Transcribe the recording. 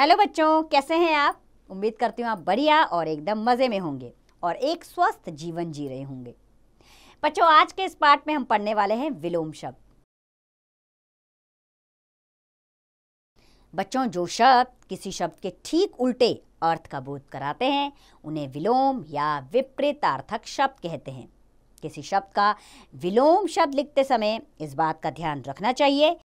hello बच्चों कैसे हैं आप उम्मीद करती हूँ आप बढ़िया और एकदम मज़े में होंगे और एक स्वस्थ जीवन जी रहे होंगे बच्चों आज के इस पार्ट में हम पढ़ने वाले हैं विलोम शब्द बच्चों जो शब्द किसी शब्द के ठीक उल्टे अर्थ का बोध कराते हैं उन्हें विलोम या विपरीतार्थक शब्द कहते हैं किसी शब्द का विलोम शब्द लिखते समय इस बात का ध्यान रखना चाहिए